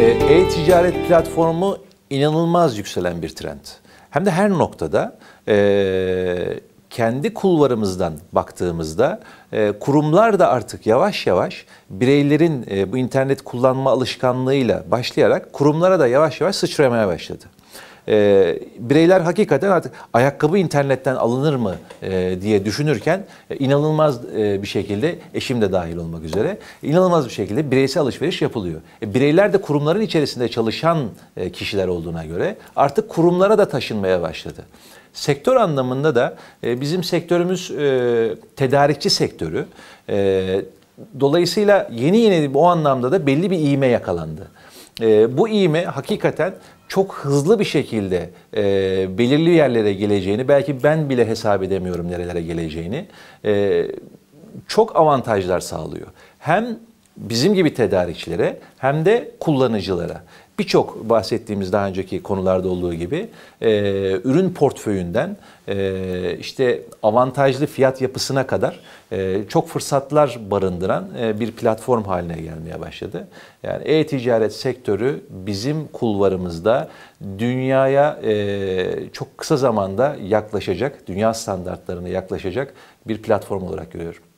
Ee, e-ticaret platformu inanılmaz yükselen bir trend. Hem de her noktada e, kendi kulvarımızdan baktığımızda e, kurumlar da artık yavaş yavaş bireylerin e, bu internet kullanma alışkanlığıyla başlayarak kurumlara da yavaş yavaş sıçramaya başladı e, bireyler hakikaten artık ayakkabı internetten alınır mı e, diye düşünürken e, inanılmaz e, bir şekilde eşim de dahil olmak üzere inanılmaz bir şekilde bireysel alışveriş yapılıyor. E, bireyler de kurumların içerisinde çalışan e, kişiler olduğuna göre artık kurumlara da taşınmaya başladı. Sektör anlamında da e, bizim sektörümüz e, tedarikçi sektörü. E, dolayısıyla yeni yeni o anlamda da belli bir iğme yakalandı e, bu iğme hakikaten çok hızlı bir şekilde e, belirli yerlere geleceğini, belki ben bile hesap edemiyorum nerelere geleceğini, e, çok avantajlar sağlıyor. Hem bizim gibi tedarikçilere hem de kullanıcılara birçok bahsettiğimiz daha önceki konularda olduğu gibi e, ürün portföyünden e, işte avantajlı fiyat yapısına kadar e, çok fırsatlar barındıran e, bir platform haline gelmeye başladı. Yani e-ticaret sektörü bizim kulvarımızda dünyaya e, çok kısa zamanda yaklaşacak, dünya standartlarına yaklaşacak bir platform olarak görüyorum.